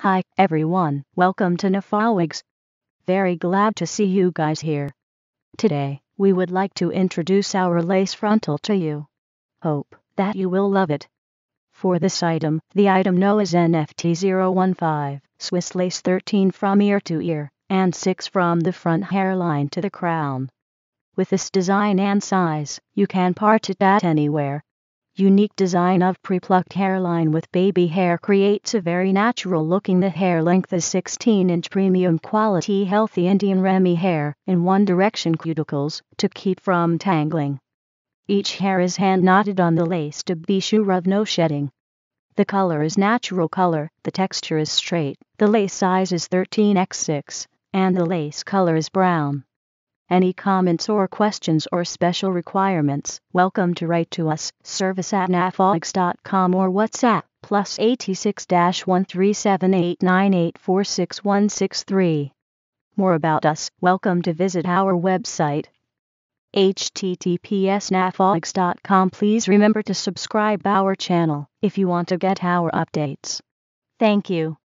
Hi, everyone. Welcome to Nafawigs. Very glad to see you guys here. Today, we would like to introduce our lace frontal to you. Hope that you will love it. For this item, the item no is NFT015, Swiss lace 13 from ear to ear, and 6 from the front hairline to the crown. With this design and size, you can part it at anywhere, Unique design of pre-plucked hairline with baby hair creates a very natural looking the hair length is 16 inch premium quality healthy Indian Remy hair in one direction cuticles to keep from tangling. Each hair is hand knotted on the lace to be sure of no shedding. The color is natural color, the texture is straight, the lace size is 13x6, and the lace color is brown. Any comments or questions or special requirements, welcome to write to us, service at nafolix.com or WhatsApp, plus 86-1378984663. More about us, welcome to visit our website, https://nafolix.com. Please remember to subscribe our channel if you want to get our updates. Thank you.